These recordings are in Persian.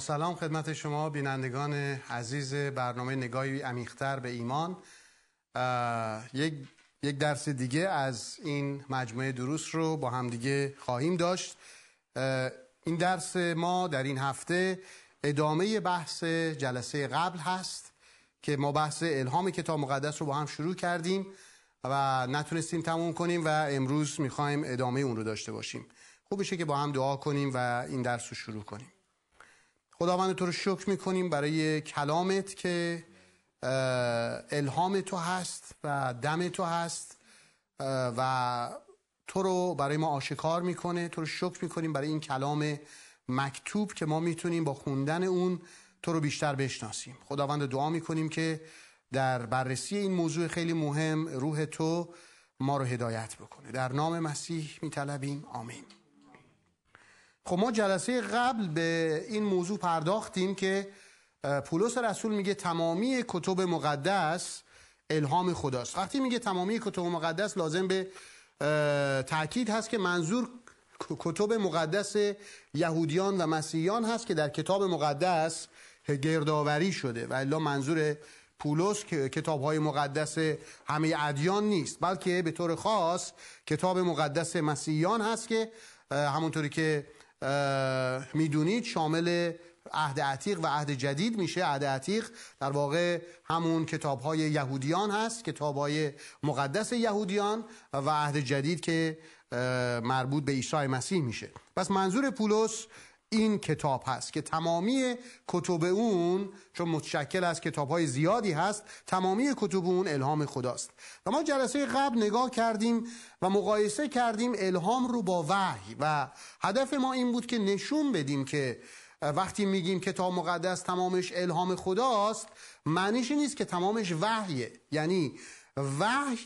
سلام خدمت شما بینندگان عزیز برنامه نگاهی عمیقتر به ایمان یک یک درس دیگه از این مجموعه دروس رو با همدیگه خواهیم داشت این درس ما در این هفته ادامه بحث جلسه قبل هست که ما بحث الهام کتاب مقدس رو با هم شروع کردیم و نتونستیم تموم کنیم و امروز میخوایم ادامه اون رو داشته باشیم خوب میشه که با هم دعا کنیم و این درس رو شروع کنیم خداوند تو رو شکر میکنیم برای کلامت که الهام تو هست و دم تو هست و تو رو برای ما آشکار میکنه تو رو شکر میکنیم برای این کلام مکتوب که ما میتونیم با خوندن اون تو رو بیشتر بشناسیم خداوند دعا میکنیم که در بررسی این موضوع خیلی مهم روح تو ما رو هدایت بکنه در نام مسیح میطلبیم آمین خب ما جلسه قبل به این موضوع پرداختیم که پولس رسول میگه تمامی کتب مقدس الهام خداست وقتی میگه تمامی کتب مقدس لازم به تاکید هست که منظور کتب مقدس یهودیان و مسیحیان هست که در کتاب مقدس گردآوری شده و الا منظور پولس کتاب های مقدس همه ادیان نیست بلکه به طور خاص کتاب مقدس مسیحیان هست که همونطوری که میدونید شامل عهد عتیق و عهد جدید میشه عهد عتیق در واقع همون کتاب های یهودیان هست کتاب های مقدس یهودیان و عهد جدید که مربوط به عیسی مسیح میشه پس منظور پولس این کتاب هست که تمامی کتب اون چون متشکل از کتاب های زیادی هست تمامی کتب اون الهام خداست و ما جلسه قبل نگاه کردیم و مقایسه کردیم الهام رو با وحی و هدف ما این بود که نشون بدیم که وقتی میگیم کتاب مقدس تمامش الهام خداست معنیش نیست که تمامش وحیه یعنی وحی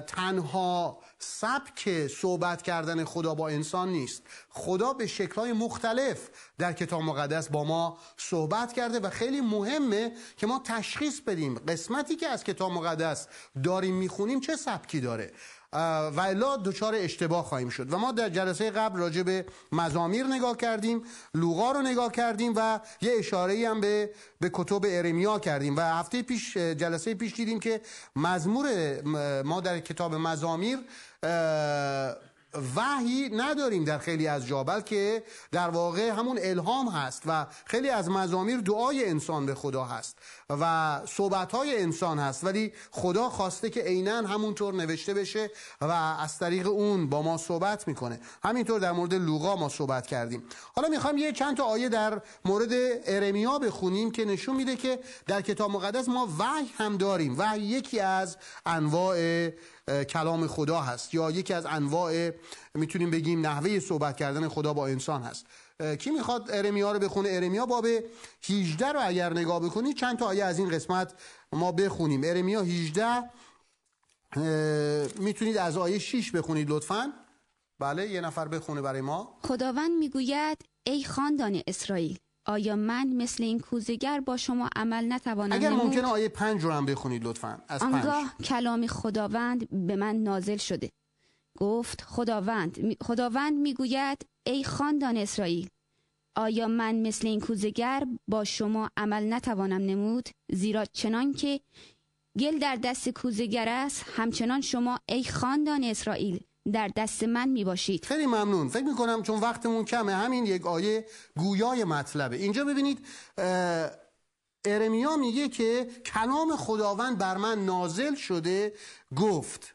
تنها سبک صحبت کردن خدا با انسان نیست خدا به شکلهای مختلف در کتاب مقدس با ما صحبت کرده و خیلی مهمه که ما تشخیص بدیم قسمتی که از کتاب مقدس داریم میخونیم چه سبکی داره و الا دچار اشتباه خواهیم شد و ما در جلسه قبل راجع به مزامیر نگاه کردیم لوقا رو نگاه کردیم و یه اشاره هم به به کتب ارمیا کردیم و هفته پیش جلسه پیش دیدیم که مزمور ما در کتاب مزامیر وحی نداریم در خیلی از جا بلکه در واقع همون الهام هست و خیلی از مزامیر دعای انسان به خدا هست و صحبت های انسان هست ولی خدا خواسته که عینا همونطور نوشته بشه و از طریق اون با ما صحبت میکنه همینطور در مورد لوقا ما صحبت کردیم حالا میخوام یه چند تا آیه در مورد ارمیا بخونیم که نشون میده که در کتاب مقدس ما وحی هم داریم وحی یکی از انواع کلام خدا هست یا یکی از انواع میتونیم بگیم نحوه صحبت کردن خدا با انسان هست کی میخواد ارمیا رو بخونه ارمیا باب 18 رو اگر نگاه بکنی چند تا آیه از این قسمت ما بخونیم ارمیا 18 میتونید از آیه 6 بخونید لطفا بله یه نفر بخونه برای ما خداوند میگوید ای خاندان اسرائیل آیا من مثل این کوزگر با شما عمل نتوانم اگر ممکنه آیه پنج رو هم بخونید لطفا از آنگاه کلام خداوند به من نازل شده گفت خداوند خداوند میگوید ای خاندان اسرائیل آیا من مثل این کوزگر با شما عمل نتوانم نمود زیرا چنان که گل در دست کوزگر است همچنان شما ای خاندان اسرائیل در دست من می باشید خیلی ممنون فکر می کنم چون وقتمون کمه همین یک آیه گویای مطلبه اینجا ببینید ارمیا میگه که کلام خداوند بر من نازل شده گفت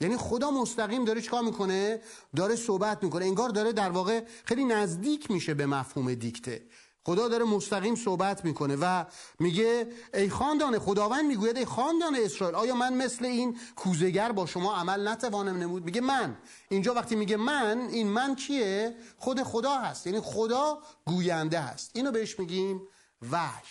یعنی خدا مستقیم داره چیکار میکنه داره صحبت میکنه انگار داره در واقع خیلی نزدیک میشه به مفهوم دیکته خدا داره مستقیم صحبت میکنه و میگه ای خاندان خداوند میگوید ای خاندان اسرائیل آیا من مثل این کوزگر با شما عمل نتوانم نمود میگه من اینجا وقتی میگه من این من کیه خود خدا هست یعنی خدا گوینده هست اینو بهش میگیم وحی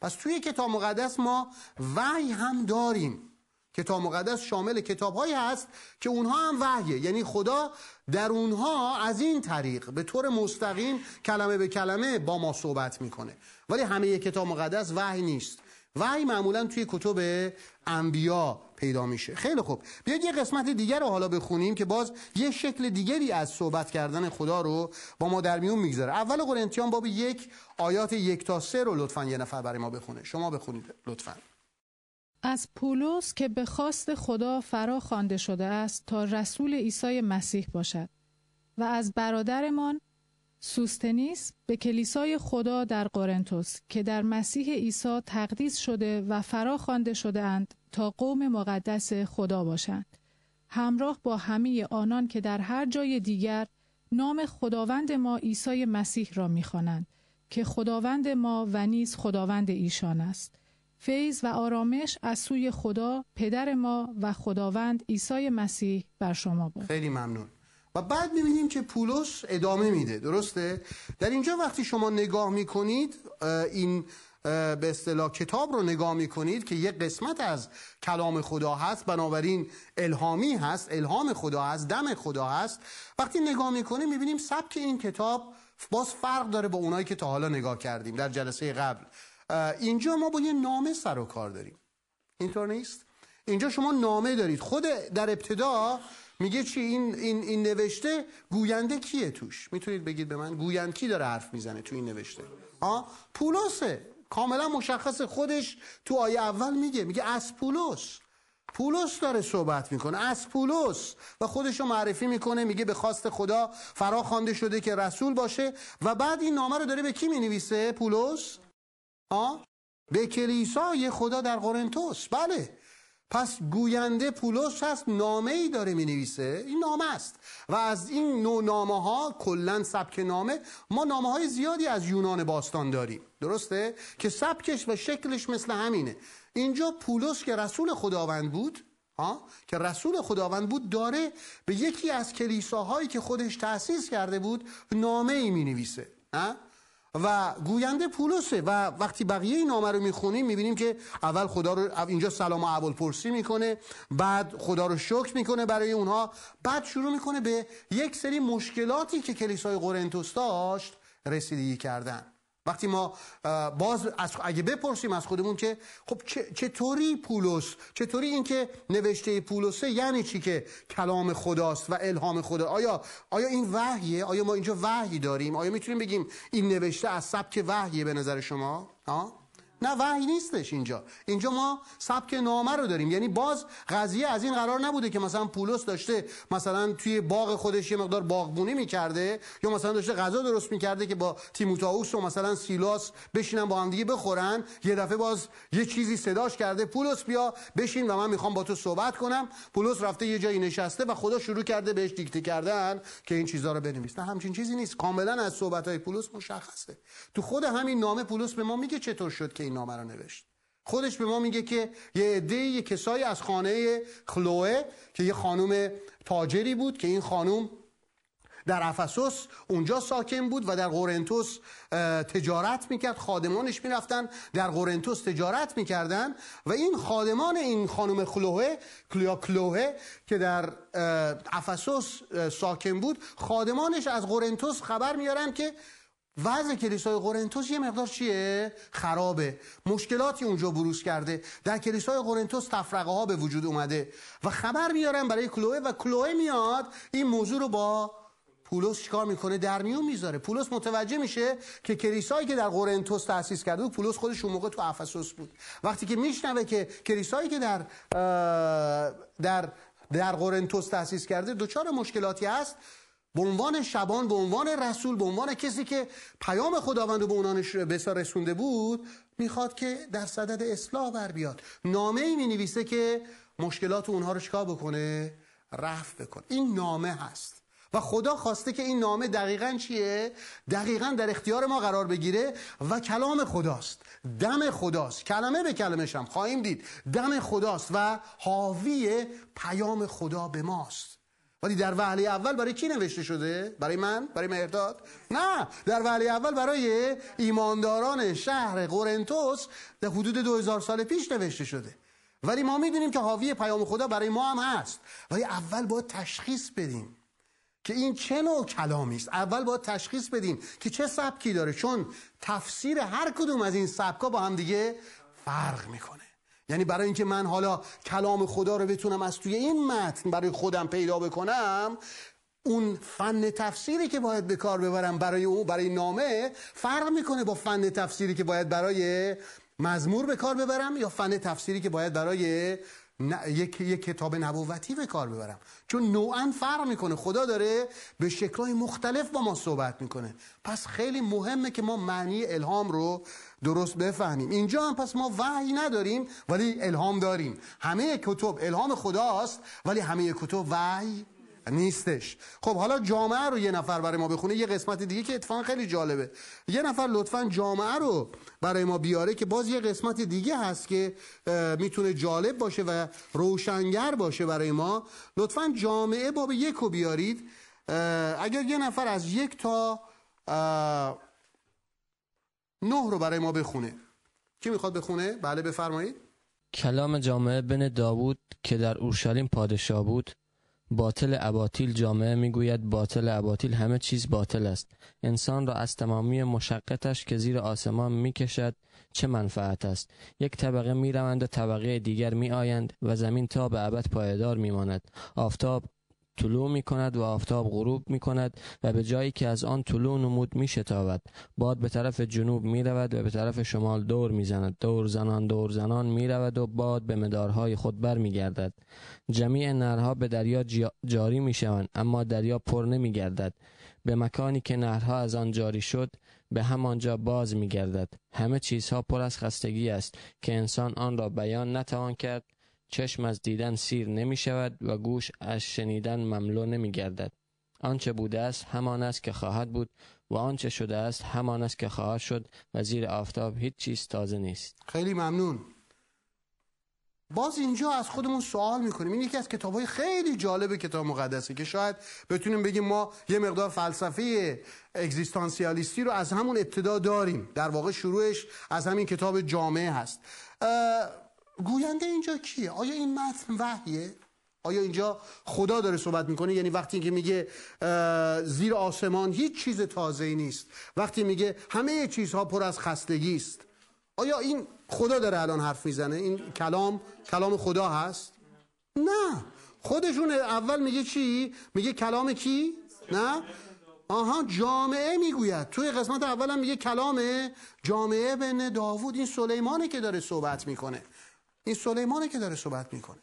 پس توی کتاب مقدس ما وحی هم داریم کتاب مقدس شامل کتابهایی هست که اونها هم وحیه یعنی خدا در اونها از این طریق به طور مستقیم کلمه به کلمه با ما صحبت میکنه ولی همه کتاب مقدس وحی نیست وحی معمولا توی کتب انبیا پیدا میشه خیلی خوب بیاید یه قسمت دیگر رو حالا بخونیم که باز یه شکل دیگری از صحبت کردن خدا رو با ما در میون میگذاره اول قرنتیان باب یک آیات یک تا سه رو لطفا یه نفر برای ما بخونه شما بخونید لطفاً. از پولس که به خواست خدا فرا خوانده شده است تا رسول عیسی مسیح باشد و از برادرمان سوستنیس به کلیسای خدا در قرنتس که در مسیح عیسی تقدیس شده و فرا خوانده شده اند تا قوم مقدس خدا باشند همراه با همه آنان که در هر جای دیگر نام خداوند ما عیسی مسیح را میخوانند که خداوند ما و نیز خداوند ایشان است فیض و آرامش از سوی خدا پدر ما و خداوند عیسی مسیح بر شما بود خیلی ممنون و بعد میبینیم که پولس ادامه میده درسته در اینجا وقتی شما نگاه میکنید این به اصطلاح کتاب رو نگاه میکنید که یک قسمت از کلام خدا هست بنابراین الهامی هست الهام خدا هست دم خدا هست وقتی نگاه میکنیم میبینیم سبک این کتاب باز فرق داره با اونایی که تا حالا نگاه کردیم در جلسه قبل اینجا ما با یه نامه سر و کار داریم اینطور نیست اینجا شما نامه دارید خود در ابتدا میگه چی این, این, این نوشته گوینده کیه توش میتونید بگید به من گویند کی داره حرف میزنه تو این نوشته ها پولسه کاملا مشخص خودش تو آیه اول میگه میگه از پولس پولس داره صحبت میکنه از پولس و خودش رو معرفی میکنه میگه به خواست خدا فرا خوانده شده که رسول باشه و بعد این نامه رو داره به کی مینویسه پولس به کلیسای خدا در قرنتوس بله پس گوینده پولس هست نامه ای داره می نویسه این نامه است و از این نو نامه ها کلا سبک نامه ما نامه های زیادی از یونان باستان داریم درسته که سبکش و شکلش مثل همینه اینجا پولس که رسول خداوند بود ها که رسول خداوند بود داره به یکی از کلیساهایی که خودش تأسیس کرده بود نامه ای می نویسه ها و گوینده پولسه و وقتی بقیه این نامه رو میخونیم میبینیم که اول خدا رو اینجا سلام و اول پرسی میکنه بعد خدا رو شکر میکنه برای اونها بعد شروع میکنه به یک سری مشکلاتی که کلیسای قرنتوس داشت رسیدگی کردن وقتی ما باز از اگه بپرسیم از خودمون که خب چطوری پولس چطوری اینکه نوشته پولسه یعنی چی که کلام خداست و الهام خدا آیا آیا این وحیه آیا ما اینجا وحی داریم آیا میتونیم بگیم این نوشته از سبک وحیه به نظر شما ها نه وحی نیستش اینجا اینجا ما سبک نامه رو داریم یعنی باز قضیه از این قرار نبوده که مثلا پولس داشته مثلا توی باغ خودش یه مقدار باغبونی میکرده یا مثلا داشته غذا درست میکرده که با تیموتائوس و مثلا سیلاس بشینن با هم دیگه بخورن یه دفعه باز یه چیزی صداش کرده پولس بیا بشین و من میخوام با تو صحبت کنم پولس رفته یه جایی نشسته و خدا شروع کرده بهش دیکته کردن که این چیزا رو بنویس نه همچین چیزی نیست کاملا از صحبت های پولس مشخصه تو خود همین نامه پولس به ما میگه چطور شد که این نامه رو نوشت خودش به ما میگه که یه عده یه کسایی از خانه خلوه که یه خانم تاجری بود که این خانم در افسوس اونجا ساکن بود و در قرنتوس تجارت میکرد خادمانش میرفتن در قرنتوس تجارت میکردن و این خادمان این خانم خلوه کلیا کلوه که در افسوس ساکن بود خادمانش از قرنتوس خبر میارن که وضع کلیسای قرنتوس یه مقدار چیه خرابه مشکلاتی اونجا بروز کرده در کلیسای قرنتوس تفرقه ها به وجود اومده و خبر میارن برای کلوه و کلوه میاد این موضوع رو با پولس چیکار میکنه در میون میذاره پولس متوجه میشه که کلیسایی که در قرنتوس تاسیس کرده بود پولس خودش اون موقع تو افسوس بود وقتی که میشنوه که کلیسایی که در در در قرنتوس تاسیس کرده دچار مشکلاتی است به عنوان شبان به عنوان رسول به عنوان کسی که پیام خداوند رو به اونان بسا رسونده بود میخواد که در صدد اصلاح بر بیاد نامه ای می نویسه که مشکلات اونها رو چکار بکنه رفع بکنه این نامه هست و خدا خواسته که این نامه دقیقا چیه؟ دقیقا در اختیار ما قرار بگیره و کلام خداست دم خداست کلمه به کلمه شم خواهیم دید دم خداست و حاوی پیام خدا به ماست ولی در وهله اول برای کی نوشته شده؟ برای من؟ برای مهرداد؟ نه در وهله اول برای ایمانداران شهر قرنتوس در حدود 2000 سال پیش نوشته شده ولی ما میدونیم که حاوی پیام خدا برای ما هم هست ولی اول باید تشخیص بدیم که این چه نوع کلامی است اول باید تشخیص بدیم که چه سبکی داره چون تفسیر هر کدوم از این سبکا با هم دیگه فرق میکنه یعنی برای اینکه من حالا کلام خدا رو بتونم از توی این متن برای خودم پیدا بکنم اون فن تفسیری که باید به کار ببرم برای او برای نامه فرق میکنه با فن تفسیری که باید برای مزمور به کار ببرم یا فن تفسیری که باید برای یک... یک کتاب نبوتی به کار ببرم چون نوعا فرق میکنه خدا داره به شکلهای مختلف با ما صحبت میکنه پس خیلی مهمه که ما معنی الهام رو درست بفهمیم اینجا هم پس ما وحی نداریم ولی الهام داریم همه کتب الهام خداست ولی همه کتب وحی نیستش خب حالا جامعه رو یه نفر برای ما بخونه یه قسمت دیگه که اتفاقا خیلی جالبه یه نفر لطفا جامعه رو برای ما بیاره که باز یه قسمت دیگه هست که میتونه جالب باشه و روشنگر باشه برای ما لطفا جامعه باب یک رو بیارید اگر یه نفر از یک تا نه رو برای ما بخونه کی میخواد بخونه؟ بله بفرمایید کلام جامعه بن داوود که در اورشلیم پادشاه بود باطل اباطیل جامعه میگوید باطل اباطیل همه چیز باطل است انسان را از تمامی مشقتش که زیر آسمان میکشد چه منفعت است یک طبقه میروند و طبقه دیگر میآیند و زمین تا به ابد پایدار میماند آفتاب طلوع می کند و آفتاب غروب می کند و به جایی که از آن طلوع نمود می شتابد. باد به طرف جنوب می رود و به طرف شمال دور می زند. دور زنان دور زنان می رود و باد به مدارهای خود بر می گردد. جمیع نرها به دریا جاری می شوند اما دریا پر نمی گردد. به مکانی که نهرها از آن جاری شد به همانجا باز می گردد. همه چیزها پر از خستگی است که انسان آن را بیان نتوان کرد چشم از دیدن سیر نمی شود و گوش از شنیدن مملو نمی گردد. آنچه بوده است همان است که خواهد بود و آنچه شده است همان است که خواهد شد و زیر آفتاب هیچ چیز تازه نیست خیلی ممنون باز اینجا از خودمون سوال میکنیم این یکی از کتاب های خیلی جالب کتاب مقدسه که شاید بتونیم بگیم ما یه مقدار فلسفه اگزیستانسیالیستی رو از همون ابتدا داریم در واقع شروعش از همین کتاب جامعه هست گوینده اینجا کیه آیا این متن وحیه آیا اینجا خدا داره صحبت میکنه یعنی وقتی که میگه زیر آسمان هیچ چیز تازه نیست وقتی میگه همه چیزها پر از خستگی است آیا این خدا داره الان حرف میزنه این کلام کلام خدا هست نه خودشون اول میگه چی میگه کلام کی نه آها جامعه میگوید توی قسمت اولم میگه کلام جامعه بن داوود این سلیمانه که داره صحبت میکنه این سلیمانه که داره صحبت میکنه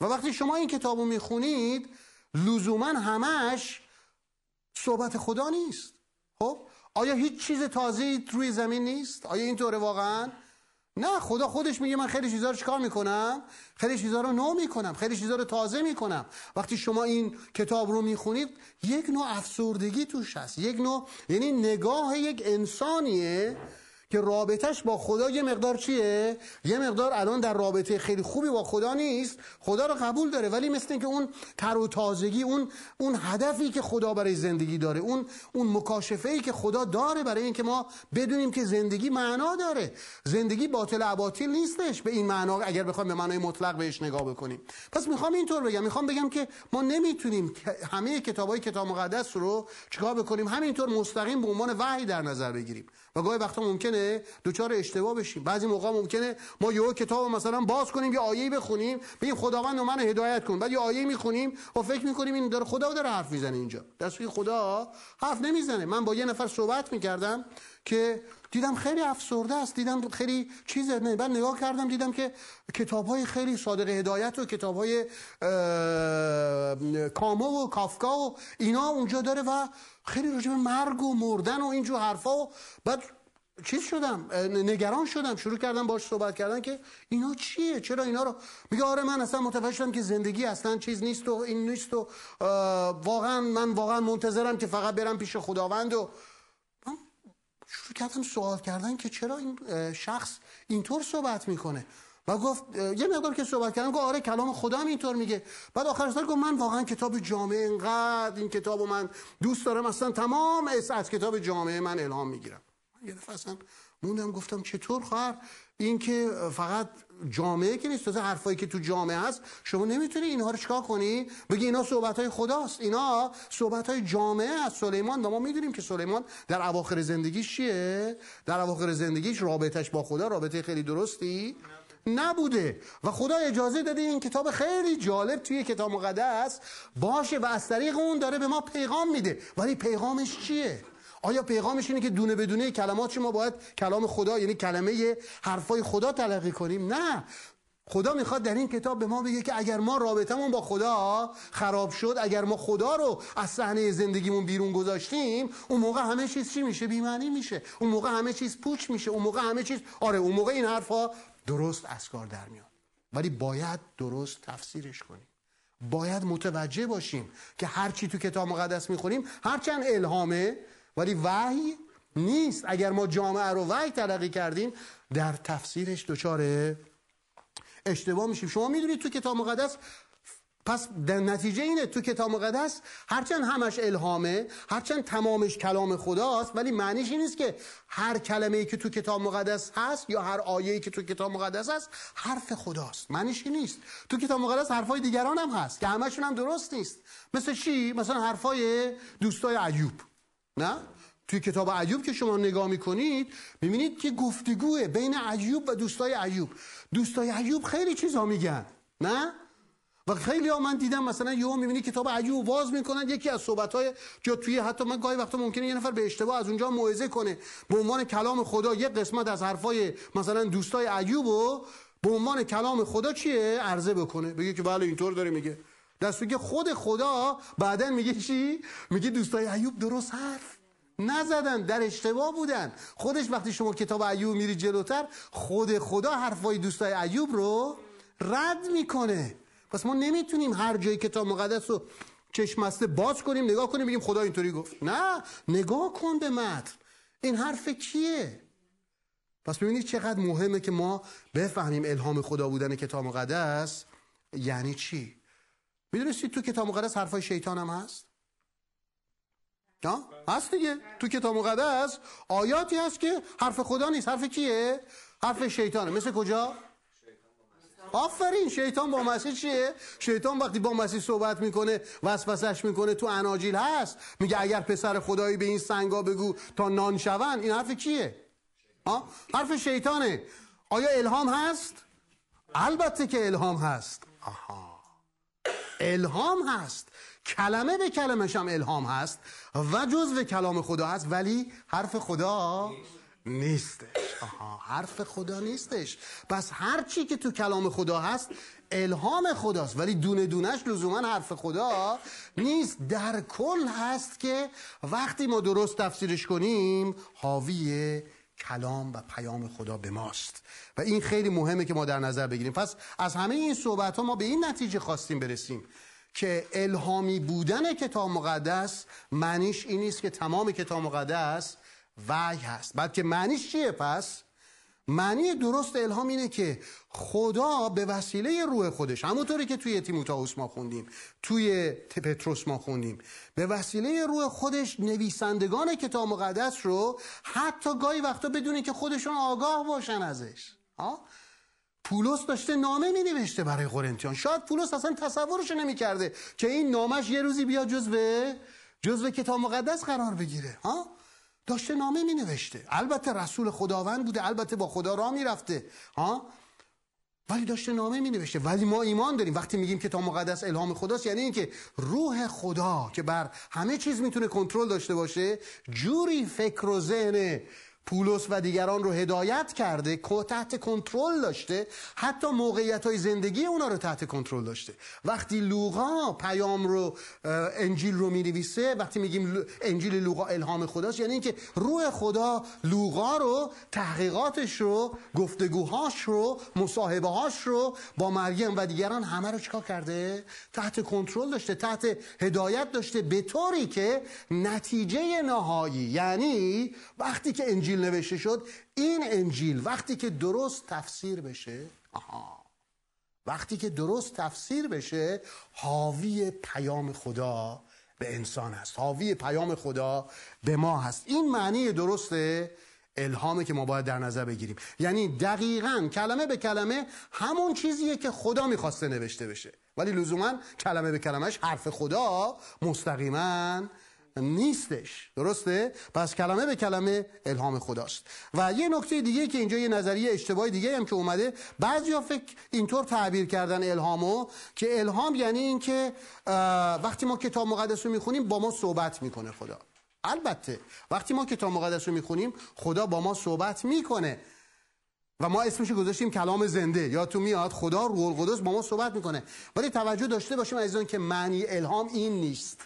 و وقتی شما این کتاب رو میخونید لزوما همش صحبت خدا نیست خب آیا هیچ چیز تازه روی زمین نیست آیا اینطوره واقعا نه خدا خودش میگه من خیلی چیزها رو چیکار میکنم خیلی چیزها رو نو میکنم خیلی چیزها رو تازه میکنم وقتی شما این کتاب رو میخونید یک نوع افسردگی توش هست یک نوع یعنی نگاه یک انسانیه که رابطش با خدا یه مقدار چیه یه مقدار الان در رابطه خیلی خوبی با خدا نیست خدا رو قبول داره ولی مثل که اون تر و تازگی اون اون هدفی که خدا برای زندگی داره اون اون مکاشفه که خدا داره برای اینکه ما بدونیم که زندگی معنا داره زندگی باطل عباطل نیستش به این معنا اگر بخوام به معنای مطلق بهش نگاه بکنیم پس میخوام اینطور بگم میخوام بگم که ما نمیتونیم همه کتابای کتاب مقدس رو چیکار بکنیم همینطور مستقیم به عنوان وحی در نظر بگیریم و گاهی وقتا ممکنه دوچار اشتباه بشیم بعضی موقع ممکنه ما یه کتاب مثلا باز کنیم یه آیه بخونیم بگیم خداوند من هدایت کن بعد یه آیه میخونیم و فکر میکنیم این داره خدا داره حرف میزنه اینجا در خدا حرف نمیزنه من با یه نفر صحبت میکردم که دیدم خیلی افسرده است دیدم خیلی چیز نه بعد نگاه کردم دیدم که کتاب های خیلی صادق هدایت و کتاب های و کافکا و اینا اونجا داره و خیلی راجع به مرگ و مردن و اینجور حرفا و بعد چیز شدم نگران شدم شروع کردم باش صحبت کردن که اینا چیه چرا اینا رو میگه آره من اصلا متوجه شدم که زندگی اصلا چیز نیست و این نیست و واقعا من واقعا منتظرم که فقط برم پیش خداوند و شروع کردم سوال کردن که چرا این شخص اینطور صحبت میکنه و گفت یه مقدار که صحبت کردم گفت آره کلام خدا اینطور میگه بعد آخر سر گفت من واقعا کتاب جامعه اینقدر این کتابو من دوست دارم اصلا تمام از, کتاب جامعه من الهام میگیرم یه دفعه اصلا موندم گفتم چطور خواهر این که فقط جامعه که نیست تازه حرفایی که تو جامعه هست شما نمیتونی اینها رو چکار کنی بگی اینا صحبت های خداست اینا صحبت های جامعه از سلیمان و ما میدونیم که سلیمان در اواخر زندگیش چیه در اواخر زندگیش رابطش با خدا رابطه خیلی درستی نبوده و خدا اجازه داده این کتاب خیلی جالب توی کتاب مقدس باشه و از طریق اون داره به ما پیغام میده ولی پیغامش چیه آیا پیغامش اینه که دونه بدونه کلمات ما باید کلام خدا یعنی کلمه حرفای خدا تلقی کنیم نه خدا میخواد در این کتاب به ما بگه که اگر ما رابطمون با خدا خراب شد اگر ما خدا رو از صحنه زندگیمون بیرون گذاشتیم اون موقع همه چیز چی میشه بیمعنی میشه اون موقع همه چیز پوچ میشه اون موقع همه چیز آره اون موقع این حرفا درست از کار در میاد ولی باید درست تفسیرش کنیم باید متوجه باشیم که هرچی تو کتاب مقدس میخوریم هرچند الهامه ولی وحی نیست اگر ما جامعه رو وحی تلقی کردیم در تفسیرش دچار اشتباه میشیم شما میدونید تو کتاب مقدس پس در نتیجه اینه تو کتاب مقدس هرچند همش الهامه هرچند تمامش کلام خداست ولی معنیش این نیست که هر کلمه ای که تو کتاب مقدس هست یا هر آیه ای که تو کتاب مقدس هست حرف خداست معنیش این نیست تو کتاب مقدس حرفای دیگران هم هست که همشون هم درست نیست مثل چی مثلا حرفای دوستای عیوب نه توی کتاب عیوب که شما نگاه میکنید میبینید که گفتگوه بین عیوب و دوستای عیوب دوستای عیوب خیلی چیزا میگن نه و خیلی ها من دیدم مثلا می میبینی کتاب عیوب باز میکنن یکی از صحبت های که توی حتی من گاهی وقتا ممکنه یه نفر به اشتباه از اونجا موعظه کنه به عنوان کلام خدا یه قسمت از حرفای مثلا دوستای عیوبو رو به عنوان کلام خدا چیه عرضه بکنه بگه که بله اینطور داره میگه در که خود خدا بعدا میگه چی؟ میگه دوستای ایوب درست حرف نزدن در اشتباه بودن خودش وقتی شما کتاب ایوب میری جلوتر خود خدا حرفای دوستای ایوب رو رد میکنه پس ما نمیتونیم هر جای کتاب مقدس رو چشمسته باز کنیم نگاه کنیم بگیم خدا اینطوری گفت نه نگاه کن به متن این حرف کیه پس ببینید چقدر مهمه که ما بفهمیم الهام خدا بودن کتاب مقدس یعنی چی میدونستی تو کتاب مقدس حرفای شیطان هم هست نه هست دیگه تو کتاب مقدس آیاتی هست که حرف خدا نیست حرف کیه حرف شیطانه مثل کجا آفرین شیطان با مسیح چیه شیطان وقتی با مسیح صحبت میکنه وسوسش میکنه تو اناجیل هست میگه اگر پسر خدایی به این سنگا بگو تا نان شون این حرف کیه ها حرف شیطانه آیا الهام هست البته که الهام هست آها الهام هست کلمه به کلمش هم الهام هست و به کلام خدا هست ولی حرف خدا نیستش آها حرف خدا نیستش پس هر چی که تو کلام خدا هست الهام خداست ولی دونه دونش لزوما حرف خدا نیست در کل هست که وقتی ما درست تفسیرش کنیم حاوی کلام و پیام خدا به ماست و این خیلی مهمه که ما در نظر بگیریم پس از همه این صحبت ها ما به این نتیجه خواستیم برسیم که الهامی بودن کتاب مقدس معنیش این نیست که تمام کتاب مقدس وحی هست بلکه معنیش چیه پس معنی درست الهام اینه که خدا به وسیله روح خودش همونطوری که توی تیموتائوس ما خوندیم توی پتروس ما خوندیم به وسیله روح خودش نویسندگان کتاب مقدس رو حتی گاهی وقتا بدون که خودشون آگاه باشن ازش آه؟ پولس داشته نامه می برای قرنتیان شاید پولس اصلا تصورش نمی کرده که این نامش یه روزی بیا جزوه جزوه کتاب مقدس قرار بگیره آه؟ داشته نامه می نوشته البته رسول خداوند بوده البته با خدا را می رفته ها ولی داشته نامه می نوشته ولی ما ایمان داریم وقتی میگیم که تا مقدس الهام خداست یعنی اینکه روح خدا که بر همه چیز میتونه کنترل داشته باشه جوری فکر و ذهن پولس و دیگران رو هدایت کرده تحت کنترل داشته حتی موقعیت های زندگی اونا رو تحت کنترل داشته وقتی لوقا پیام رو انجیل رو می نویسه وقتی میگیم انجیل لوقا الهام خداست یعنی اینکه روح خدا لوقا رو تحقیقاتش رو گفتگوهاش رو مصاحبه هاش رو با مریم و دیگران همه رو چکار کرده تحت کنترل داشته تحت هدایت داشته به طوری که نتیجه نهایی یعنی وقتی که انجیل انجیل نوشته شد این انجیل وقتی که درست تفسیر بشه وقتی که درست تفسیر بشه حاوی پیام خدا به انسان است. حاوی پیام خدا به ما هست این معنی درست الهامه که ما باید در نظر بگیریم یعنی دقیقا کلمه به کلمه همون چیزیه که خدا میخواسته نوشته بشه ولی لزوما کلمه به کلمهش حرف خدا مستقیما نیستش درسته پس کلمه به کلمه الهام خداست و یه نکته دیگه که اینجا یه نظریه اشتباهی دیگه هم که اومده بعضیا فکر اینطور تعبیر کردن الهامو که الهام یعنی اینکه وقتی ما کتاب مقدس رو میخونیم با ما صحبت میکنه خدا البته وقتی ما کتاب مقدس رو میخونیم خدا با ما صحبت میکنه و ما اسمش گذاشتیم کلام زنده یا تو میاد خدا روح القدس با ما صحبت میکنه ولی توجه داشته باشیم عزیزان که معنی الهام این نیست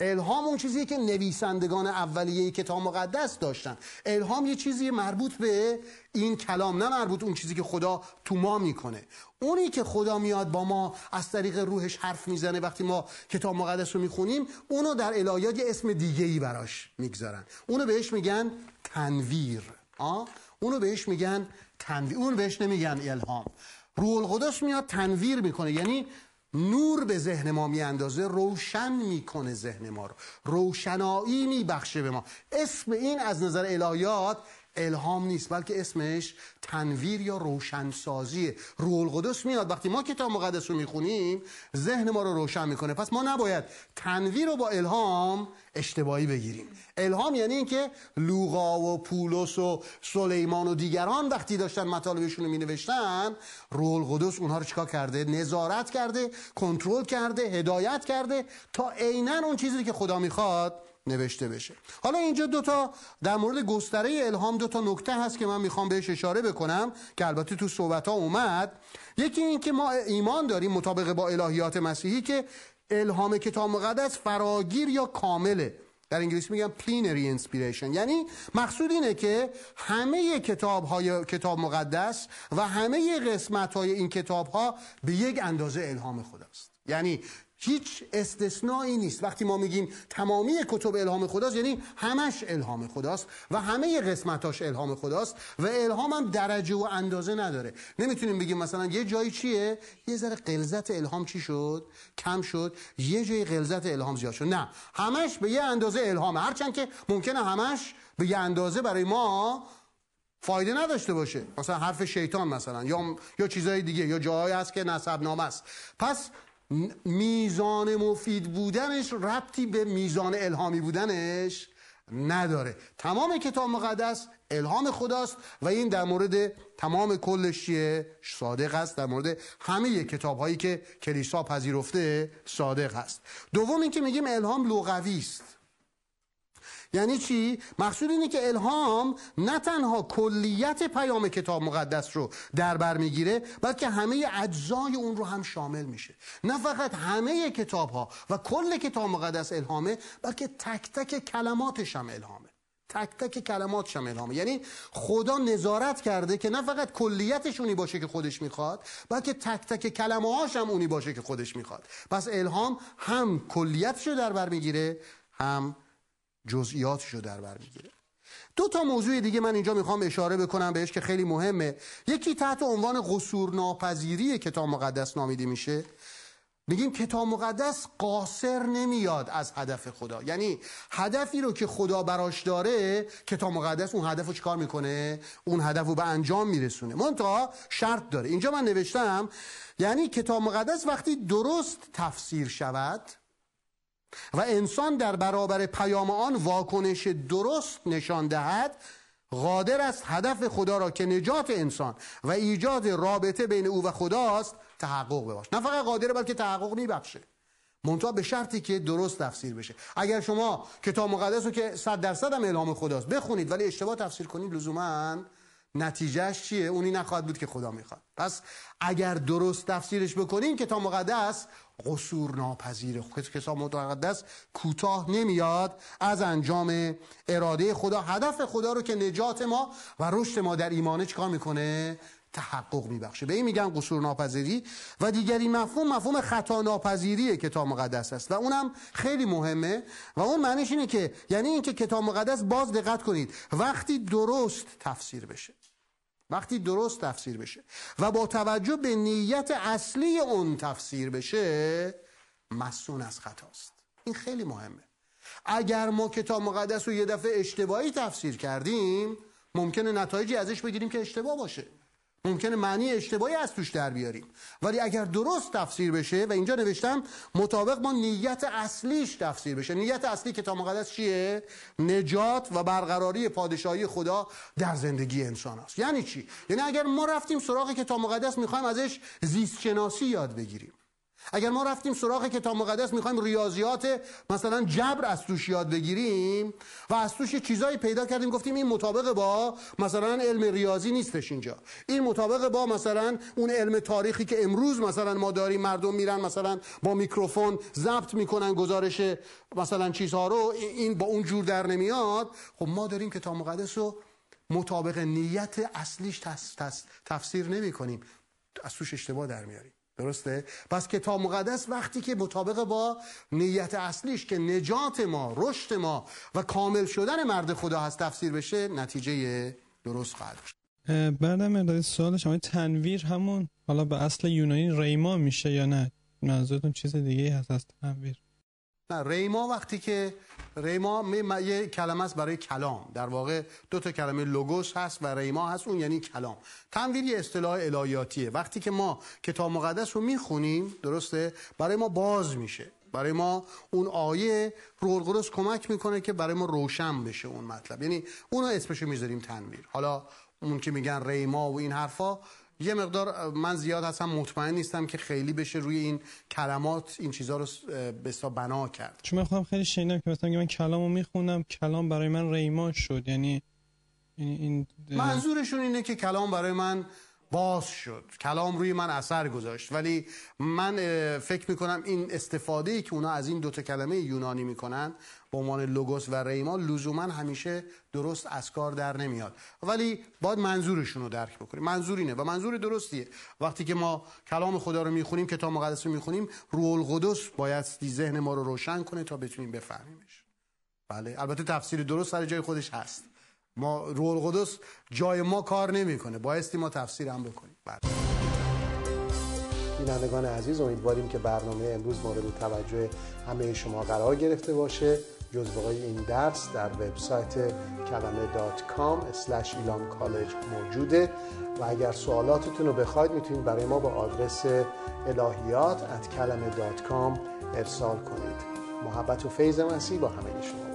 الهام اون چیزی که نویسندگان اولیه کتاب مقدس داشتن الهام یه چیزی مربوط به این کلام نه مربوط اون چیزی که خدا تو ما میکنه اونی که خدا میاد با ما از طریق روحش حرف میزنه وقتی ما کتاب مقدس رو میخونیم اونو در الهیات یه اسم دیگه ای براش میگذارن اونو بهش میگن تنویر آه؟ اونو بهش میگن تنویر اون بهش نمیگن الهام روح القدس میاد تنویر میکنه یعنی نور به ذهن ما میاندازه روشن میکنه ذهن ما رو روشنایی میبخشه به ما اسم این از نظر الهیات الهام نیست بلکه اسمش تنویر یا روشنسازیه روح القدس میاد وقتی ما کتاب مقدس رو میخونیم ذهن ما رو روشن میکنه پس ما نباید تنویر رو با الهام اشتباهی بگیریم الهام یعنی اینکه لوقا و پولس و سلیمان و دیگران وقتی داشتن مطالبشون رو مینوشتن روح القدس اونها رو چیکار کرده نظارت کرده کنترل کرده هدایت کرده تا عینا اون چیزی که خدا میخواد نوشته بشه حالا اینجا دوتا در مورد گستره الهام دوتا نکته هست که من میخوام بهش اشاره بکنم که البته تو صحبت ها اومد یکی این که ما ایمان داریم مطابق با الهیات مسیحی که الهام کتاب مقدس فراگیر یا کامله در انگلیسی میگن Plenary انسپیریشن یعنی مقصود اینه که همه کتاب های کتاب مقدس و همه قسمت های این کتاب ها به یک اندازه الهام خداست یعنی هیچ استثنایی نیست وقتی ما میگیم تمامی کتب الهام خداست یعنی همش الهام خداست و همه قسمتاش الهام خداست و الهام هم درجه و اندازه نداره نمیتونیم بگیم مثلا یه جایی چیه یه ذره قلزت الهام چی شد کم شد یه جای قلزت الهام زیاد شد نه همش به یه اندازه الهام هرچند که ممکنه همش به یه اندازه برای ما فایده نداشته باشه مثلا حرف شیطان مثلا یا یا چیزای دیگه یا جاهایی هست که نسب است پس میزان مفید بودنش ربطی به میزان الهامی بودنش نداره تمام کتاب مقدس الهام خداست و این در مورد تمام کلش چیه صادق است در مورد همه کتاب هایی که کلیسا پذیرفته صادق است دوم اینکه میگیم الهام لغوی است یعنی چی مقصود اینه که الهام نه تنها کلیت پیام کتاب مقدس رو در بر میگیره بلکه همه اجزای اون رو هم شامل میشه نه فقط همه کتاب ها و کل کتاب مقدس الهامه بلکه تک تک کلماتش هم الهامه تک تک کلمات هم الهامه یعنی خدا نظارت کرده که نه فقط کلیتش اونی باشه که خودش میخواد بلکه تک تک کلمه هاش هم اونی باشه که خودش میخواد پس الهام هم کلیتش رو در بر میگیره هم جزئیاتش رو در بر میگیره دو تا موضوع دیگه من اینجا میخوام اشاره بکنم بهش که خیلی مهمه یکی تحت عنوان قصور ناپذیری کتاب مقدس نامیده میشه میگیم کتاب مقدس قاصر نمیاد از هدف خدا یعنی هدفی رو که خدا براش داره کتاب مقدس اون هدف رو چکار میکنه اون هدف رو به انجام میرسونه منتها شرط داره اینجا من نوشتم یعنی کتاب مقدس وقتی درست تفسیر شود و انسان در برابر پیام آن واکنش درست نشان دهد قادر است هدف خدا را که نجات انسان و ایجاد رابطه بین او و خداست تحقق ببخشه نه فقط قادر بلکه تحقق میبخشه منتها به شرطی که درست تفسیر بشه اگر شما کتاب مقدس رو که صد درصد هم الهام خداست بخونید ولی اشتباه تفسیر کنید لزومند نتیجهش چیه اونی نخواهد بود که خدا میخواد پس اگر درست تفسیرش بکنیم کتاب مقدس قصور ناپذیر خب، کتاب مقدس کوتاه نمیاد از انجام اراده خدا هدف خدا رو که نجات ما و رشد ما در ایمانه چکار میکنه تحقق میبخشه به این میگن قصور ناپذیری و دیگری مفهوم مفهوم خطا ناپذیریه کتاب مقدس است و اونم خیلی مهمه و اون معنیش اینه که یعنی اینکه کتاب مقدس باز دقت کنید وقتی درست تفسیر بشه وقتی درست تفسیر بشه و با توجه به نیت اصلی اون تفسیر بشه مسون از خطاست این خیلی مهمه اگر ما کتاب مقدس رو یه دفعه اشتباهی تفسیر کردیم ممکنه نتایجی ازش بگیریم که اشتباه باشه ممکنه معنی اشتباهی از توش در بیاریم ولی اگر درست تفسیر بشه و اینجا نوشتم مطابق با نیت اصلیش تفسیر بشه نیت اصلی کتاب مقدس چیه نجات و برقراری پادشاهی خدا در زندگی انسان است یعنی چی یعنی اگر ما رفتیم سراغ کتاب مقدس میخوایم ازش زیست شناسی یاد بگیریم اگر ما رفتیم سراغ کتاب مقدس میخوایم ریاضیات مثلا جبر از توش یاد بگیریم و از توش چیزایی پیدا کردیم گفتیم این مطابق با مثلا علم ریاضی نیستش اینجا این مطابق با مثلا اون علم تاریخی که امروز مثلا ما داریم مردم میرن مثلا با میکروفون ضبط میکنن گزارش مثلا چیزها رو این با اون جور در نمیاد خب ما داریم کتاب مقدس رو مطابق نیت اصلیش تفسیر نمی کنیم از توش اشتباه در میاریم درسته؟ پس کتاب مقدس وقتی که مطابق با نیت اصلیش که نجات ما، رشد ما و کامل شدن مرد خدا هست تفسیر بشه نتیجه درست خواهد شد بعدم اداره سوال شما تنویر همون حالا به اصل یونانی ریما میشه یا نه؟ منظورتون چیز دیگه هست از تنویر نه ریما وقتی که ریما م... یه کلمه است برای کلام در واقع دو تا کلمه لوگوس هست و ریما هست اون یعنی کلام تنویر یه اصطلاح الهیاتیه وقتی که ما کتاب مقدس رو میخونیم درسته برای ما باز میشه برای ما اون آیه رولقرس کمک میکنه که برای ما روشن بشه اون مطلب یعنی اون اسمشو میذاریم تنویر حالا اون که میگن ریما و این حرفا یه مقدار من زیاد هستم مطمئن نیستم که خیلی بشه روی این کلمات این چیزها رو بسا بنا کرد چون من خودم خیلی شنیدم که مثلا من کلامو میخونم کلام برای من ریمان شد یعنی این منظورشون اینه که کلام برای من باز شد کلام روی من اثر گذاشت ولی من فکر میکنم این استفاده ای که اونا از این دوتا کلمه یونانی میکنن به عنوان لوگوس و ریما لزوما همیشه درست از کار در نمیاد ولی باید منظورشون رو درک بکنیم منظور اینه و منظور درستیه وقتی که ما کلام خدا رو میخونیم کتاب مقدس رو میخونیم روح القدس باید ذهن ما رو روشن کنه تا بتونیم بفهمیمش بله البته تفسیر درست سر جای خودش هست ما روح جای ما کار نمیکنه بایستی ما تفسیر هم بکنیم بله. بینندگان عزیز امیدواریم که برنامه امروز مورد توجه همه شما قرار گرفته باشه جزوه های این درس در وبسایت کلمه دات کام ایلام کالج موجوده و اگر سوالاتتون رو بخواید میتونید برای ما با آدرس الهیات ات کلمه دات کام ارسال کنید محبت و فیض مسیح با همه شما